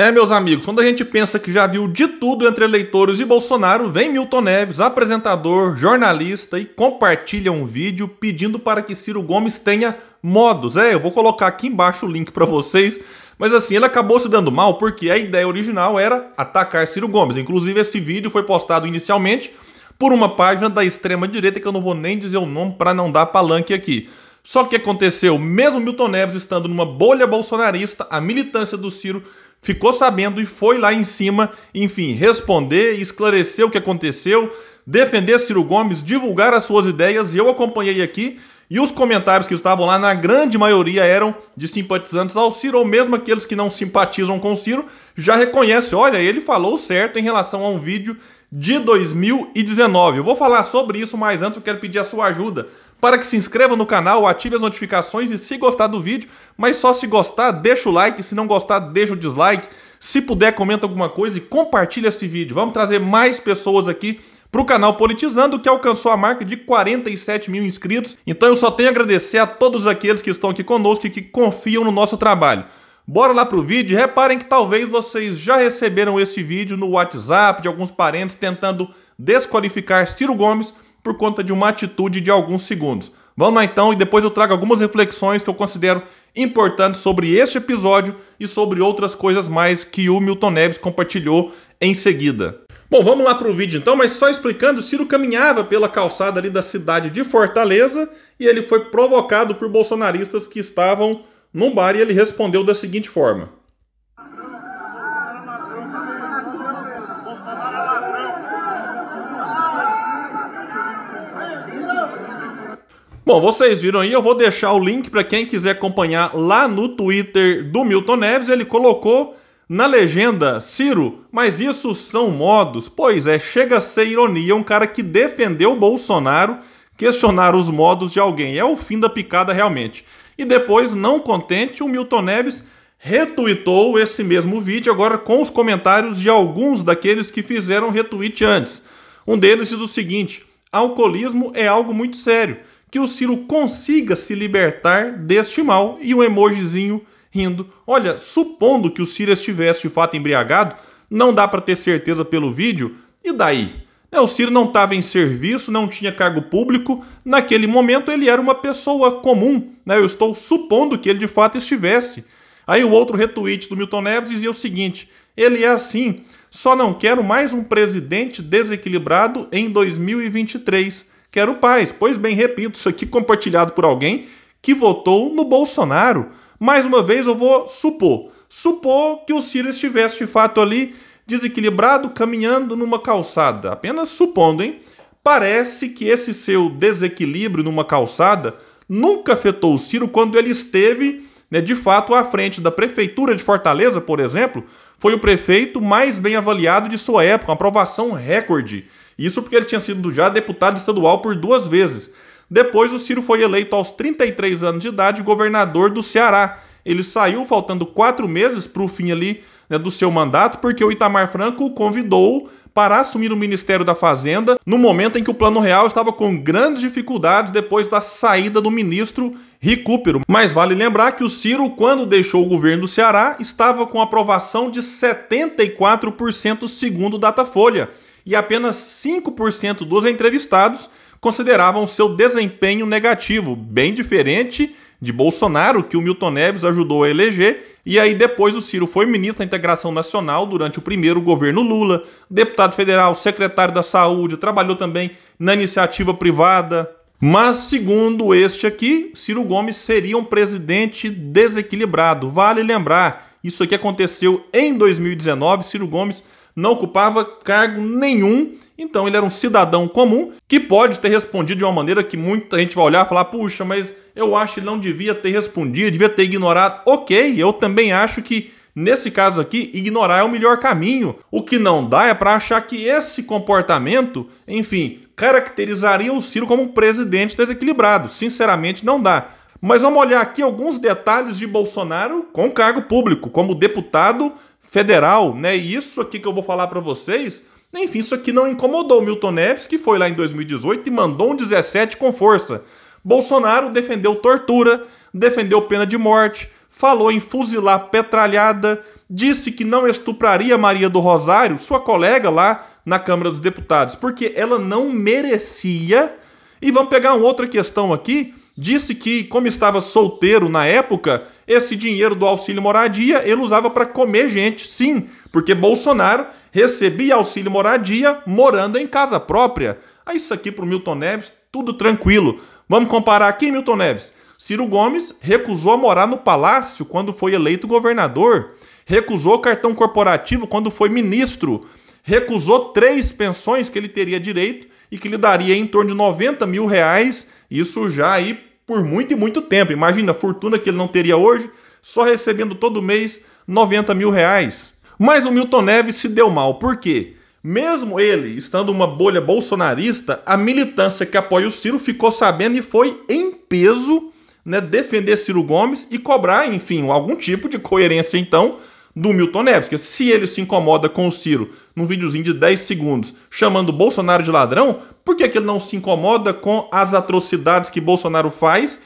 É, meus amigos, quando a gente pensa que já viu de tudo entre eleitores e Bolsonaro, vem Milton Neves, apresentador, jornalista, e compartilha um vídeo pedindo para que Ciro Gomes tenha modos. É, eu vou colocar aqui embaixo o link para vocês. Mas assim, ele acabou se dando mal porque a ideia original era atacar Ciro Gomes. Inclusive, esse vídeo foi postado inicialmente por uma página da extrema direita que eu não vou nem dizer o nome para não dar palanque aqui. Só que aconteceu, mesmo Milton Neves estando numa bolha bolsonarista, a militância do Ciro ficou sabendo e foi lá em cima, enfim, responder, esclarecer o que aconteceu, defender Ciro Gomes, divulgar as suas ideias, e eu acompanhei aqui. E os comentários que estavam lá, na grande maioria, eram de simpatizantes ao Ciro, ou mesmo aqueles que não simpatizam com o Ciro, já reconhece. olha, ele falou certo em relação a um vídeo de 2019. Eu vou falar sobre isso, mas antes eu quero pedir a sua ajuda para que se inscreva no canal, ative as notificações e se gostar do vídeo, mas só se gostar, deixa o like, se não gostar, deixa o dislike. Se puder, comenta alguma coisa e compartilha esse vídeo. Vamos trazer mais pessoas aqui para o canal Politizando, que alcançou a marca de 47 mil inscritos. Então eu só tenho a agradecer a todos aqueles que estão aqui conosco e que confiam no nosso trabalho. Bora lá pro vídeo. Reparem que talvez vocês já receberam esse vídeo no WhatsApp de alguns parentes tentando desqualificar Ciro Gomes por conta de uma atitude de alguns segundos. Vamos lá então e depois eu trago algumas reflexões que eu considero importantes sobre este episódio e sobre outras coisas mais que o Milton Neves compartilhou em seguida. Bom, vamos lá para o vídeo então, mas só explicando, Ciro caminhava pela calçada ali da cidade de Fortaleza e ele foi provocado por bolsonaristas que estavam num bar e ele respondeu da seguinte forma: Bom, vocês viram aí, eu vou deixar o link para quem quiser acompanhar lá no Twitter do Milton Neves. Ele colocou na legenda, Ciro, mas isso são modos. Pois é, chega a ser ironia um cara que defendeu o Bolsonaro questionar os modos de alguém. É o fim da picada realmente. E depois, não contente, o Milton Neves retuitou esse mesmo vídeo agora com os comentários de alguns daqueles que fizeram retweet antes. Um deles diz o seguinte: alcoolismo é algo muito sério que o Ciro consiga se libertar deste mal e um emojizinho rindo. Olha, supondo que o Ciro estivesse de fato embriagado, não dá para ter certeza pelo vídeo, e daí? É, o Ciro não estava em serviço, não tinha cargo público. Naquele momento ele era uma pessoa comum. Né? Eu estou supondo que ele de fato estivesse. Aí o outro retweet do Milton Neves dizia o seguinte: ele é assim, só não quero mais um presidente desequilibrado em 2023. Quero paz. Pois bem, repito, isso aqui compartilhado por alguém que votou no Bolsonaro. Mais uma vez, eu vou supor. Supor que o Ciro estivesse de fato ali desequilibrado, caminhando numa calçada. Apenas supondo, hein? Parece que esse seu desequilíbrio numa calçada nunca afetou o Ciro quando ele esteve, né, de fato, à frente da prefeitura de Fortaleza, por exemplo. Foi o prefeito mais bem avaliado de sua época, uma aprovação recorde. Isso porque ele tinha sido já deputado estadual por duas vezes. Depois, o Ciro foi eleito aos 33 anos de idade governador do Ceará. Ele saiu faltando quatro meses para o fim ali né, do seu mandato, porque o Itamar Franco o convidou para assumir o Ministério da Fazenda no momento em que o Plano Real estava com grandes dificuldades depois da saída do ministro Recupero. Mas vale lembrar que o Ciro, quando deixou o governo do Ceará, estava com aprovação de 74% segundo Datafolha e apenas 5% dos entrevistados consideravam seu desempenho negativo, bem diferente de Bolsonaro, que o Milton Neves ajudou a eleger, e aí depois o Ciro foi ministro da Integração Nacional durante o primeiro governo Lula, deputado federal, secretário da Saúde, trabalhou também na iniciativa privada. Mas, segundo este aqui, Ciro Gomes seria um presidente desequilibrado. Vale lembrar, isso aqui aconteceu em 2019, Ciro Gomes não ocupava cargo nenhum, então ele era um cidadão comum que pode ter respondido de uma maneira que muita gente vai olhar e falar: puxa, mas eu acho que ele não devia ter respondido, devia ter ignorado. Ok, eu também acho que Nesse caso aqui, ignorar é o melhor caminho. O que não dá é para achar que esse comportamento, enfim, caracterizaria o Ciro como um presidente desequilibrado. Sinceramente, não dá. Mas vamos olhar aqui alguns detalhes de Bolsonaro com cargo público, como deputado federal, né? E isso aqui que eu vou falar para vocês, enfim, isso aqui não incomodou o Milton Neves, que foi lá em 2018 e mandou um 17 com força. Bolsonaro defendeu tortura, defendeu pena de morte, falou em fuzilar petralhada, disse que não estupraria Maria do Rosário, sua colega lá na Câmara dos Deputados, porque ela não merecia. E vamos pegar uma outra questão aqui. Disse que, como estava solteiro na época, esse dinheiro do auxílio moradia ele usava para comer gente, sim, porque Bolsonaro recebia auxílio moradia morando em casa própria. Aí ah, isso aqui para o Milton Neves, tudo tranquilo. Vamos comparar aqui, Milton Neves. Ciro Gomes recusou a morar no palácio quando foi eleito governador, recusou cartão corporativo quando foi ministro, recusou três pensões que ele teria direito e que lhe daria em torno de 90 mil reais, isso já aí por muito e muito tempo. Imagina a fortuna que ele não teria hoje, só recebendo todo mês 90 mil reais. Mas o Milton Neves se deu mal, por quê? Mesmo ele estando uma bolha bolsonarista, a militância que apoia o Ciro ficou sabendo e foi em peso né, defender Ciro Gomes e cobrar, enfim, algum tipo de coerência então do Milton Neves, que se ele se incomoda com o Ciro num videozinho de 10 segundos chamando Bolsonaro de ladrão, por que, que ele não se incomoda com as atrocidades que Bolsonaro faz,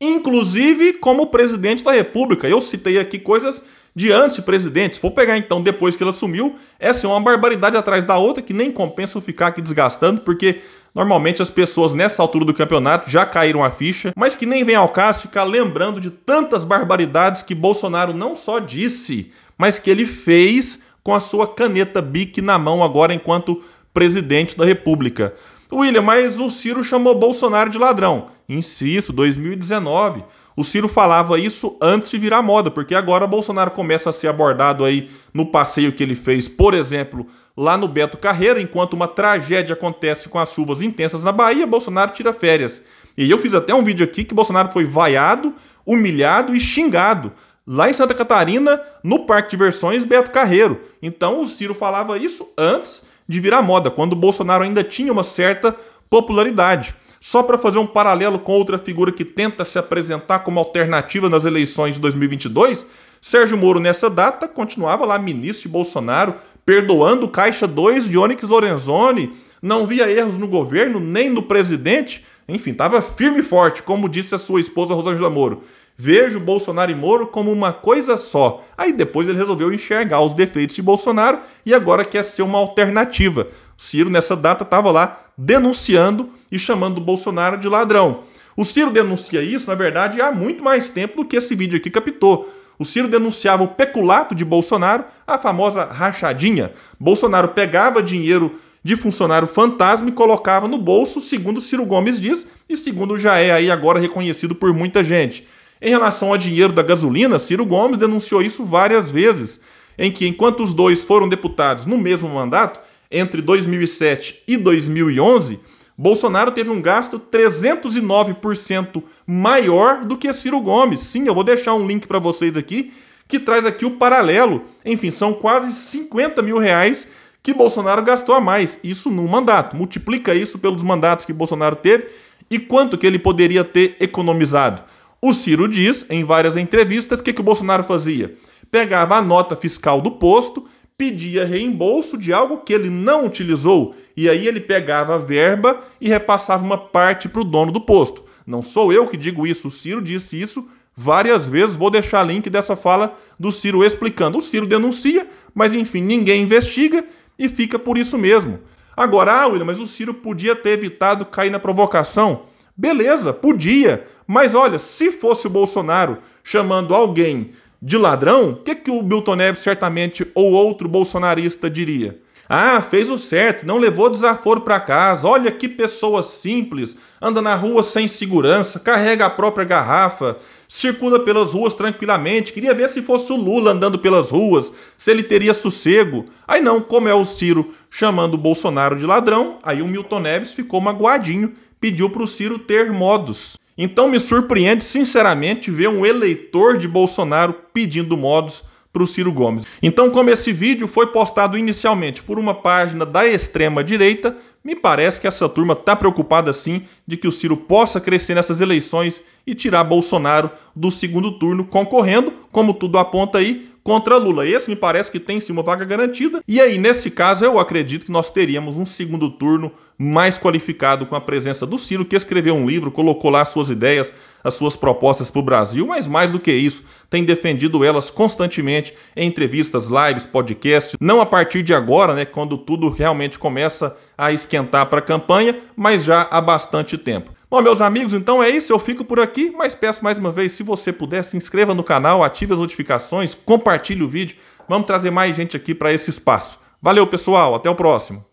inclusive como presidente da República? Eu citei aqui coisas de antes presidentes. presidente. pegar então depois que ele assumiu, essa é uma barbaridade atrás da outra que nem compensa eu ficar aqui desgastando, porque Normalmente as pessoas nessa altura do campeonato já caíram a ficha, mas que nem vem ao caso ficar lembrando de tantas barbaridades que Bolsonaro não só disse, mas que ele fez com a sua caneta BIC na mão agora enquanto presidente da República. William, mas o Ciro chamou Bolsonaro de ladrão. Insisto, 2019. O Ciro falava isso antes de virar moda, porque agora Bolsonaro começa a ser abordado aí no passeio que ele fez, por exemplo, lá no Beto Carreira, enquanto uma tragédia acontece com as chuvas intensas na Bahia, Bolsonaro tira férias. E eu fiz até um vídeo aqui que Bolsonaro foi vaiado, humilhado e xingado lá em Santa Catarina, no Parque de Versões Beto Carreiro. Então o Ciro falava isso antes de virar moda, quando o Bolsonaro ainda tinha uma certa popularidade. Só para fazer um paralelo com outra figura que tenta se apresentar como alternativa nas eleições de 2022, Sérgio Moro, nessa data, continuava lá ministro de Bolsonaro, perdoando Caixa 2 de Onyx Lorenzoni, não via erros no governo nem no presidente, enfim, estava firme e forte, como disse a sua esposa Rosângela Moro. Vejo Bolsonaro e Moro como uma coisa só. Aí depois ele resolveu enxergar os defeitos de Bolsonaro e agora quer ser uma alternativa. O Ciro, nessa data, estava lá denunciando e chamando o Bolsonaro de ladrão. O Ciro denuncia isso, na verdade, há muito mais tempo do que esse vídeo aqui captou. O Ciro denunciava o peculato de Bolsonaro, a famosa rachadinha. Bolsonaro pegava dinheiro de funcionário fantasma e colocava no bolso, segundo Ciro Gomes diz, e segundo já é aí agora reconhecido por muita gente. Em relação ao dinheiro da gasolina, Ciro Gomes denunciou isso várias vezes, em que enquanto os dois foram deputados no mesmo mandato, entre 2007 e 2011, Bolsonaro teve um gasto 309% maior do que Ciro Gomes. Sim, eu vou deixar um link para vocês aqui que traz aqui o paralelo. Enfim, são quase 50 mil reais que Bolsonaro gastou a mais, isso num mandato. Multiplica isso pelos mandatos que Bolsonaro teve e quanto que ele poderia ter economizado. O Ciro diz, em várias entrevistas, que, que o Bolsonaro fazia? Pegava a nota fiscal do posto, pedia reembolso de algo que ele não utilizou, e aí ele pegava a verba e repassava uma parte para o dono do posto. Não sou eu que digo isso, o Ciro disse isso várias vezes. Vou deixar link dessa fala do Ciro explicando. O Ciro denuncia, mas enfim, ninguém investiga e fica por isso mesmo. Agora, ah, William, mas o Ciro podia ter evitado cair na provocação. Beleza, podia. Mas olha, se fosse o Bolsonaro chamando alguém de ladrão, o que, que o Milton Neves certamente ou outro bolsonarista diria? Ah, fez o certo, não levou desaforo para casa. Olha que pessoa simples, anda na rua sem segurança, carrega a própria garrafa, circula pelas ruas tranquilamente. Queria ver se fosse o Lula andando pelas ruas, se ele teria sossego. Aí não, como é o Ciro chamando o Bolsonaro de ladrão, aí o Milton Neves ficou magoadinho, pediu para o Ciro ter modos. Então me surpreende sinceramente ver um eleitor de Bolsonaro pedindo modos para o Ciro Gomes. Então, como esse vídeo foi postado inicialmente por uma página da extrema direita, me parece que essa turma está preocupada sim de que o Ciro possa crescer nessas eleições e tirar Bolsonaro do segundo turno, concorrendo, como tudo aponta aí, contra Lula. Esse me parece que tem sim uma vaga garantida. E aí, nesse caso, eu acredito que nós teríamos um segundo turno mais qualificado com a presença do Ciro, que escreveu um livro, colocou lá suas ideias, as suas propostas para o Brasil, mas mais do que isso, tem defendido elas constantemente em entrevistas, lives, podcasts, não a partir de agora, né, quando tudo realmente começa a esquentar para a campanha, mas já há bastante tempo. Bom, meus amigos, então é isso. Eu fico por aqui, mas peço mais uma vez, se você puder, se inscreva no canal, ative as notificações, compartilhe o vídeo. Vamos trazer mais gente aqui para esse espaço. Valeu, pessoal. Até o próximo.